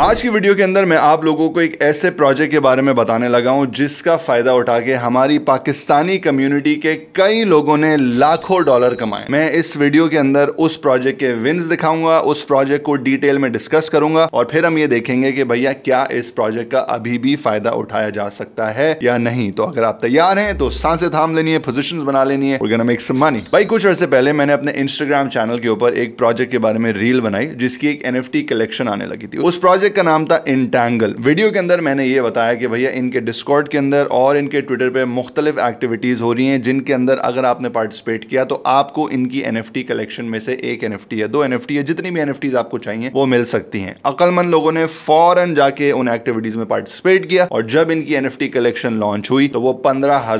आज की वीडियो के अंदर मैं आप लोगों को एक ऐसे प्रोजेक्ट के बारे में बताने लगा हूं जिसका फ़ायदा उठा के हमारी पाकिस्तानी कम्युनिटी के कई लोगों ने लाखों डॉलर कमाए मैं इस वीडियो के अंदर उस प्रोजेक्ट के विन्स दिखाऊंगा उस प्रोजेक्ट को डिटेल में डिस्कस करूंगा और फिर हम ये देखेंगे कि भैया क्या इस प्रोजेक्ट का अभी भी फ़ायदा उठाया जा सकता है या नहीं तो अगर आप तैयार हैं तो सांसें थाम लेनी है पोजिशन बना लेनी है मेक सम मनी भाई कुछ अर्से पहले मैंने अपने इंस्टाग्राम चैनल के ऊपर एक प्रोजेक्ट के बारे में रील बनाई जिसकी एक एन कलेक्शन आने लगी थी उस प्रोजेक्ट प्रोजेक्ट का नाम था इंटैंगल वीडियो के अंदर मैंने ये बताया कि भैया इनके डिस्कॉर्ड के अंदर और इनके ट्विटर पे मुख्तलिफ एक्टिविटीज़ हो रही हैं जिनके अंदर अगर आपने पार्टिसिपेट किया तो आपको इनकी एन कलेक्शन में से एक एन है दो एन है जितनी भी एन आपको चाहिए वो मिल सकती हैं अकलमंद लोगों ने फ़ौरन जाके उन एक्टिविटीज़ में पार्टिसिपेट किया और जब इनकी एन कलेक्शन लॉन्च हुई तो वो पंद्रह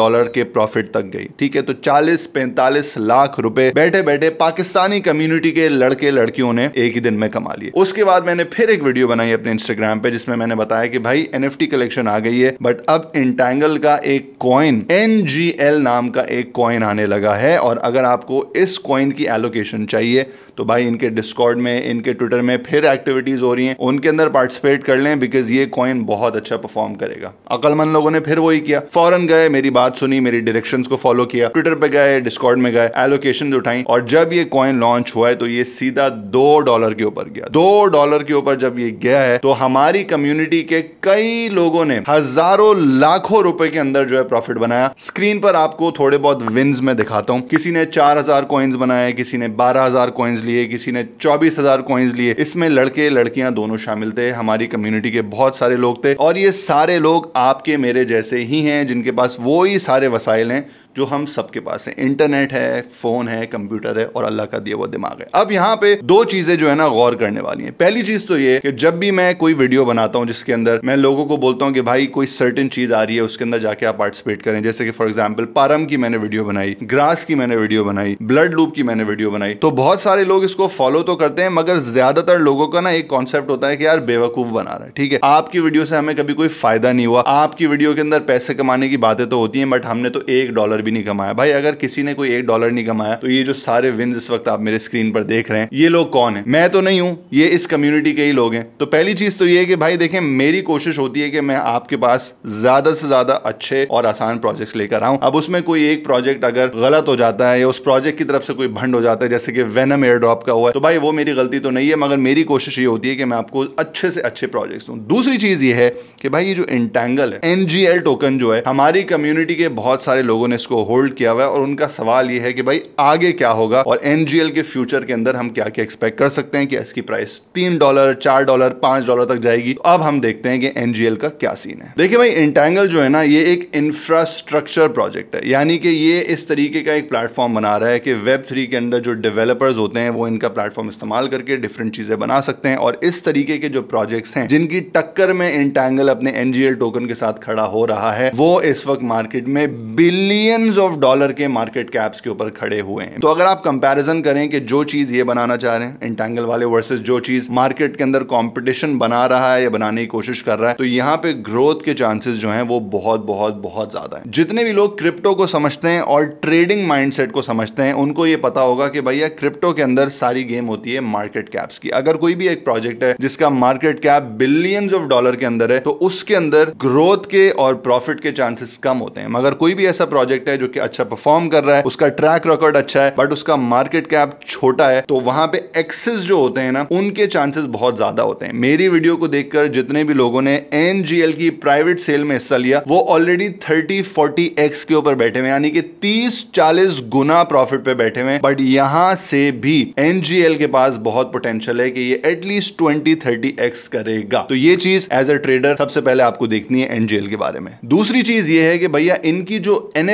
डॉलर के प्रॉफिट तक गई ठीक है तो चालीस पैंतालीस लाख रुपए बैठे बैठे पाकिस्तानी कम्युनिटी के लड़के लड़कियों ने एक ही दिन में कमा लिए उसके बाद मैंने फिर एक वीडियो बनाई अपने इंस्टाग्राम पे जिसमें मैंने बताया कि भाई एन कलेक्शन आ गई है बट अब इंटेंगल का एक कॉइन एन नाम का एक कॉइन आने लगा है और अगर आपको इस कॉइन की एलोकेशन चाहिए तो भाई इनके डिस्कॉर्ड में इनके ट्विटर में फिर एक्टिविटीज़ हो रही हैं उनके अंदर पार्टिसिपेट कर लें बिकॉज ये कॉइन बहुत अच्छा परफॉर्म करेगा अकलमंद लोगों ने फिर वही किया फॉरन गए मेरी बात सुनी मेरी डायरेक्शन को फॉलो किया ट्विटर पे गए डिस्कॉर्ड में गए एलोकेशन उठाई और जब ये कॉइन लॉन्च हुआ है तो ये सीधा दो डॉलर के ऊपर गया दो डॉलर के ऊपर जब ये गया है तो हमारी कम्युनिटी के कई लोगों ने हजारों लाखों रुपए के अंदर जो है प्रॉफिट बनाया स्क्रीन पर आपको थोड़े बहुत विन्स में दिखाता हूँ किसी ने चार हजार कॉइन्स बनाए किसी ने बारह हजार कॉइन्स लिए किसी ने चौबीस हजार कॉइन्स लिए इसमें लड़के लड़कियां दोनों शामिल थे हमारी कम्युनिटी के बहुत सारे लोग थे और ये सारे लोग आपके मेरे जैसे ही हैं जिनके पास वो ही सारे वसाइल हैं जो हम सबके पास है इंटरनेट है फ़ोन है कंप्यूटर है और अल्लाह का दिया हुआ दिमाग है अब यहाँ पे दो चीज़ें जो है ना गौर करने वाली हैं पहली चीज़ तो ये कि जब भी मैं कोई वीडियो बनाता हूँ जिसके अंदर मैं लोगों को बोलता हूँ कि भाई कोई सर्टन चीज़ आ रही है उसके अंदर जाके आप पार्टिसिपेट करें जैसे कि फॉर एग्जाम्पल पारम की मैंने वीडियो बनाई ग्रास की मैंने वीडियो बनाई ब्लड लूप की मैंने वीडियो बनाई तो बहुत सारे लोग इसको फॉलो तो करते हैं मगर ज़्यादातर लोगों का ना एक कॉन्सेप्ट होता है कि यार बेवकूफ़ बना रहा है ठीक है आपकी वीडियो से हमें कभी कोई फ़ायदा नहीं हुआ आपकी वीडियो के अंदर पैसे कमाने की बातें तो होती है बट हमने तो एक डॉलर डॉलर भी नहीं कमाया भाई अगर किसी ने कोई एक डॉलर नहीं कमाया तो ये जो सारे विन इस वक्त आप मेरे स्क्रीन पर देख रहे हैं ये लोग कौन है मैं तो नहीं हूं ये इस कम्युनिटी के ही लोग हैं तो पहली चीज तो ये कि भाई देखें मेरी कोशिश होती है कि मैं आपके पास ज्यादा से ज्यादा अच्छे और आसान प्रोजेक्ट लेकर आऊं अब उसमें कोई एक प्रोजेक्ट अगर गलत हो जाता है या उस प्रोजेक्ट की तरफ से कोई भंड हो जाता है जैसे कि वेनम एयर ड्रॉप का हुआ है तो भाई वो मेरी गलती तो नहीं है मगर मेरी कोशिश ये होती है कि मैं आपको अच्छे से अच्छे प्रोजेक्ट दूँ दूसरी चीज़ ये है कि भाई ये जो इंटेंगल है एनजीएल टोकन जो है हमारी कम्युनिटी के बहुत सारे लोगों ने उसको होल्ड किया हुआ है और उनका सवाल ये है कि भाई आगे क्या होगा और एनजीएल के फ्यूचर के अंदर हम क्या क्या एक्सपेक्ट कर सकते हैं कि इसकी प्राइस तीन डॉलर चार डॉलर पांच डॉलर तक जाएगी तो अब हम देखते हैं कि एनजीएल का क्या सीन है देखिए भाई इंटेंगल जो है ना ये एक इंफ्रास्ट्रक्चर प्रोजेक्ट है यानी कि ये इस तरीके का एक प्लेटफॉर्म बना रहा है कि वेब थ्री के अंदर जो डेवलपर्स होते हैं वो इनका प्लेटफॉर्म इस्तेमाल करके डिफरेंट चीजें बना सकते हैं और इस तरीके के जो प्रोजेक्ट्स हैं जिनकी टक्कर में इंटेंगल अपने एनजीएल टोकन के साथ खड़ा हो रहा है वो इस वक्त मार्केट में बिलियन बिलियंस ऑफ डॉलर के मार्केट कैप्स के ऊपर खड़े हुए हैं तो अगर आप कंपैरिजन करें कि जो चीज़ ये बनाना चाह रहे हैं इंटेंगल वाले वर्सेज जो चीज़ मार्केट के अंदर कॉम्पिटिशन बना रहा है या बनाने की कोशिश कर रहा है तो यहाँ पे ग्रोथ के चांसेस जो है वो बहुत बहुत बहुत ज़्यादा है जितने भी लोग क्रिप्टो को समझते हैं और ट्रेडिंग माइंड को समझते हैं उनको ये पता होगा कि भैया क्रिप्टो के अंदर सारी गेम होती है मार्केट कैप्स की अगर कोई भी एक प्रोजेक्ट है जिसका market cap billions of dollar के अंदर है तो उसके अंदर ग्रोथ के और प्रॉफिट के चांसेस कम होते हैं मगर कोई भी ऐसा प्रोजेक्ट है जो कि अच्छा परफॉर्म कर रहा है उसका ट्रैक रिकॉर्ड अच्छा है बट उसका मार्केट कैप छोटा है तो वहां पे एक्सेस जो होते हैं ना उनके चांसेस बहुत ज्यादा होते हैं मेरी वीडियो को देखकर जितने भी लोगों ने एनजीएल की प्राइवेट सेल में हिस्सा लिया वो ऑलरेडी थर्टी फोर्टी एक्स के ऊपर बैठे हुए यानी कि तीस चालीस गुना प्रॉफिट पे बैठे हुए बट यहां से भी एनजीएल के पास बहुत पोटेंशियल है कि ये एटलीस्ट ट्वेंटी थर्टी एक्स करेगा तो ये चीज एज ए ट्रेडर सबसे पहले आपको देखनी है एनजीएल के बारे में दूसरी चीज ये है कि भैया इनकी जो एन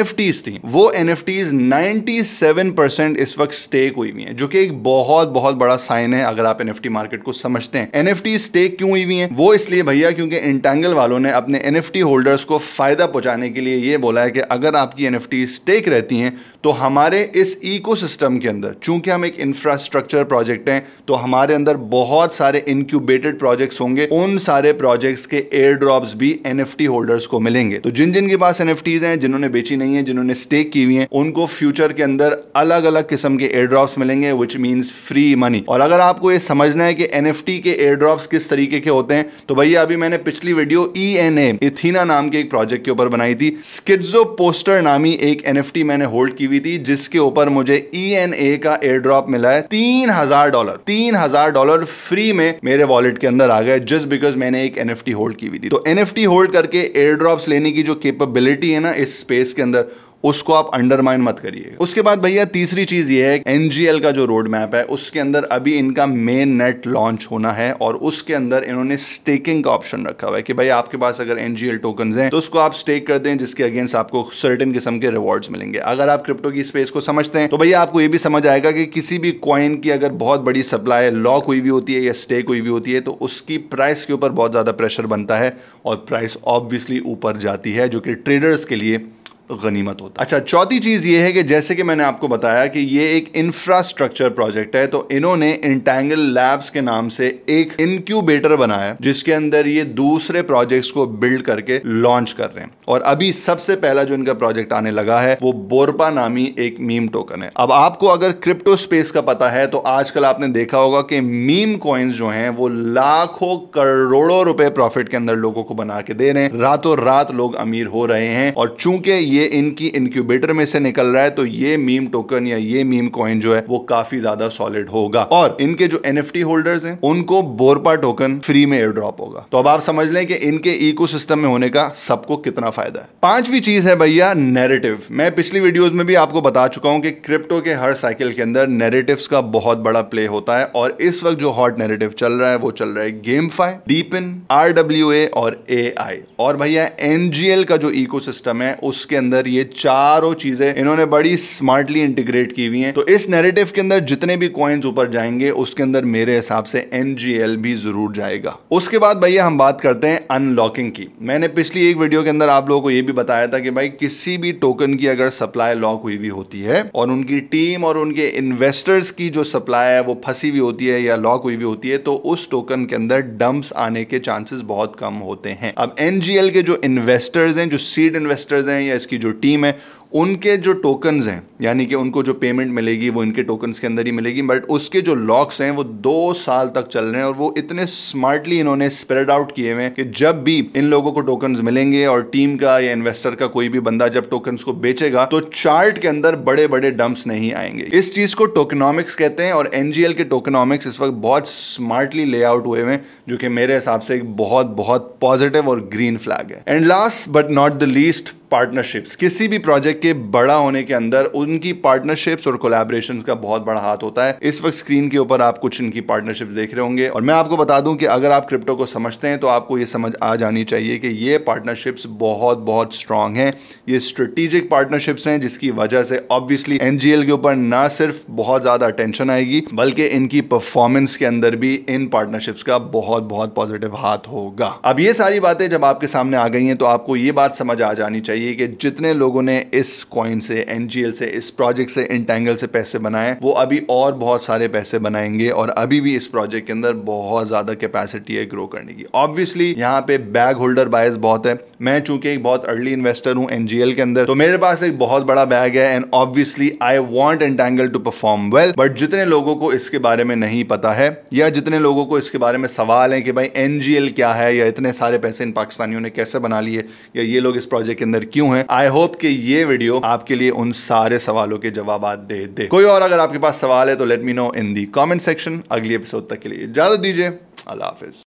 थी वो एन एफ 97% इस वक्त स्टेक हुई हुई है जो कि एक बहुत बहुत बड़ा साइन है अगर आप एन मार्केट को समझते हैं एन स्टेक क्यों हुई हुई है वो इसलिए भैया क्योंकि इंटेंगल वालों ने अपने एन होल्डर्स को फायदा पहुंचाने के लिए ये बोला है कि अगर आपकी एन स्टेक रहती हैं तो हमारे इस इकोसिस्टम के अंदर चूंकि हम एक इंफ्रास्ट्रक्चर प्रोजेक्ट हैं तो हमारे अंदर बहुत सारे इंक्यूबेटेड प्रोजेक्ट्स होंगे उन सारे प्रोजेक्ट्स के एयर ड्रॉप्स भी एनएफटी होल्डर्स को मिलेंगे तो जिन जिन के पास एन हैं जिन्होंने बेची नहीं है जिन्होंने स्टेक की हुई है उनको फ्यूचर के अंदर अलग अलग किस्म के एयर ड्रॉप्स मिलेंगे विच मीन्स फ्री मनी और अगर आपको ये समझना है कि एन के एयर ड्रॉप्स किस तरीके के होते हैं तो भैया अभी मैंने पिछली video E N M Ethena नाम के एक प्रोजेक्ट के ऊपर बनाई थी स्किड्सो पोस्टर नामी एक एन मैंने होल्ड की हुई हुई थी जिसके ऊपर मुझे ई एन ए का एयर ड्रॉप मिला है तीन हजार डॉलर तीन हजार डॉलर फ्री में मेरे वॉलेट के अंदर आ गए जस्ट बिकॉज मैंने एक एन एफ टी होल्ड की हुई थी तो एन एफ टी होल्ड करके एयर ड्रॉप लेने की जो केपेबिलिटी है ना इस स्पेस के अंदर उसको आप अंडरमाइन मत करिए उसके बाद भैया तीसरी चीज़ ये है एनजीएल का जो रोड मैप है उसके अंदर अभी इनका मेन नेट लॉन्च होना है और उसके अंदर इन्होंने स्टेकिंग का ऑप्शन रखा हुआ है कि भाई आपके पास अगर एनजीएल टोकन हैं तो उसको आप स्टेक कर दें जिसके अगेंस्ट आपको सर्टन किस्म के रिवॉर्ड्स मिलेंगे अगर आप क्रिप्टो की स्पेस को समझते हैं तो भैया आपको ये भी समझ आएगा कि किसी भी क्वाइन की अगर बहुत बड़ी सप्लाई लॉक हुई भी होती है या स्टेक हुई भी होती है तो उसकी प्राइस के ऊपर बहुत ज़्यादा प्रेशर बनता है और प्राइस ऑब्वियसली ऊपर जाती है जो कि ट्रेडर्स के लिए गनीमत होता अच्छा चौथी चीज़ ये है कि जैसे कि मैंने आपको बताया कि ये एक इंफ्रास्ट्रक्चर प्रोजेक्ट है तो इन्होंने इंटैंगल लैब्स के नाम से एक इनक्यूबेटर बनाया जिसके अंदर ये दूसरे प्रोजेक्ट्स को बिल्ड करके लॉन्च कर रहे हैं और अभी सबसे पहला जो इनका प्रोजेक्ट आने लगा है वो बोरपा नामी एक मीम टोकन है अब आपको अगर क्रिप्टो स्पेस का पता है तो आजकल आपने देखा होगा कि मीम कॉइन्स जो हैं वो लाखों करोड़ों रुपए प्रॉफिट के अंदर लोगों को बना के दे रहे हैं रातों रात लोग अमीर हो रहे हैं और चूंकि ये ये इनकी इनक्यूबेटर में से निकल रहा है तो ये मीम टोकन या ये मीम कॉइन जो है वो काफी ज्यादा सॉलिड होगा और इनके जो एन होल्डर्स हैं उनको बोरपा टोकन फ्री में एयर ड्रॉप होगा तो अब आप समझ लें कि इनके इको में होने का सबको कितना फायदा है पांचवी चीज है भैया नेरेटिव मैं पिछली वीडियोज में भी आपको बता चुका हूं कि क्रिप्टो के हर साइकिल के अंदर नेरेटिव का बहुत बड़ा प्ले होता है और इस वक्त जो हॉट नेरेटिव चल रहा है वो चल रहा है गेम फाई डीपिन आरडब्ल्यूए और ए और भैया एनजीएल का जो इकोसिस्टम है उसके अंदर ये चारों चीजें इन्होंने बड़ी स्मार्टली इंटीग्रेट की हुई है तो इस नेरेटिव के अंदर जितने भी कॉइन्स ऊपर जाएंगे उसके अंदर मेरे हिसाब से एनजीएल भी जरूर जाएगा उसके बाद भैया हम बात करते हैं अनलॉकिंग की मैंने पिछली एक वीडियो के अंदर आप लोगों को यह भी बताया था कि भाई किसी भी टोकन की अगर सप्लाई लॉक हुई हुई होती है और उनकी टीम और उनके इन्वेस्टर्स की जो सप्लाई है वो फंसी हुई होती है या लॉक हुई हुई होती है तो उस टोकन के अंदर डंप्स आने के चांसेस बहुत कम होते हैं अब एनजीएल के जो इन्वेस्टर्स हैं जो सीड इन्वेस्टर्स हैं या इसकी की जो टीम है उनके जो टोकन्स हैं यानी कि उनको जो पेमेंट मिलेगी वो इनके टोकन्स के अंदर ही मिलेगी बट उसके जो लॉक्स हैं वो दो साल तक चल रहे हैं और वो इतने स्मार्टली इन्होंने स्प्रेड आउट किए हुए हैं कि जब भी इन लोगों को टोकन्स मिलेंगे और टीम का या इन्वेस्टर का कोई भी बंदा जब टोकन्स को बेचेगा तो चार्ट के अंदर बड़े बड़े डम्प्स नहीं आएंगे इस चीज को टोकनॉमिक्स कहते हैं और एनजीएल के टोकनॉमिक्स इस वक्त बहुत स्मार्टली लेआउट हुए हुए हैं जो कि मेरे हिसाब से एक बहुत बहुत पॉजिटिव और ग्रीन फ्लैग है and last but not the least partnerships किसी भी प्रोजेक्ट के बड़ा होने के अंदर उनकी पार्टनरशिप्स और कोलैबोरेशन का बहुत बड़ा हाथ होता है इस वक्त स्क्रीन के ऊपर आप कुछ इनकी पार्टनरशिप्स देख रहे होंगे और मैं आपको बता दूं कि अगर आप क्रिप्टो को समझते हैं तो आपको ये समझ आ जानी चाहिए कि ये पार्टनरशिप्स बहुत बहुत स्ट्रांग हैं ये स्ट्रेटेजिक पार्टनरशिप्स हैं जिसकी वजह से ऑब्वियसली एन के ऊपर ना सिर्फ बहुत ज़्यादा अटेंशन आएगी बल्कि इनकी परफॉर्मेंस के अंदर भी इन पार्टनरशिप्स का बहुत बहुत पॉजिटिव हाथ होगा अब ये सारी बातें जब आपके सामने आ गई हैं तो आपको ये बात समझ आ जानी चाहिए चाहिए कि जितने लोगों ने इस कॉइन से एन से इस प्रोजेक्ट से इंटेंगल से पैसे बनाए वो अभी और बहुत सारे पैसे बनाएंगे और अभी भी इस प्रोजेक्ट के अंदर बहुत ज़्यादा कैपेसिटी है ग्रो करने की ऑब्वियसली यहाँ पे बैग होल्डर बायस बहुत है मैं चूंकि एक बहुत अर्ली इन्वेस्टर हूँ एन के अंदर तो मेरे पास एक बहुत बड़ा बैग है and obviously I want Entangle to perform well but जितने लोगों को इसके बारे में नहीं पता है या जितने लोगों को इसके बारे में सवाल है कि भाई एन क्या है या इतने सारे पैसे इन पाकिस्तानियों ने कैसे बना लिए या ये लोग इस प्रोजेक्ट के अंदर क्यों है आई होप कि ये वीडियो आपके लिए उन सारे सवालों के जवाब दे दे कोई और अगर आपके पास सवाल है तो let me know in the comment section अगली एपिसोड तक के लिए इजाजत दीजिए अल्लाह हाफिज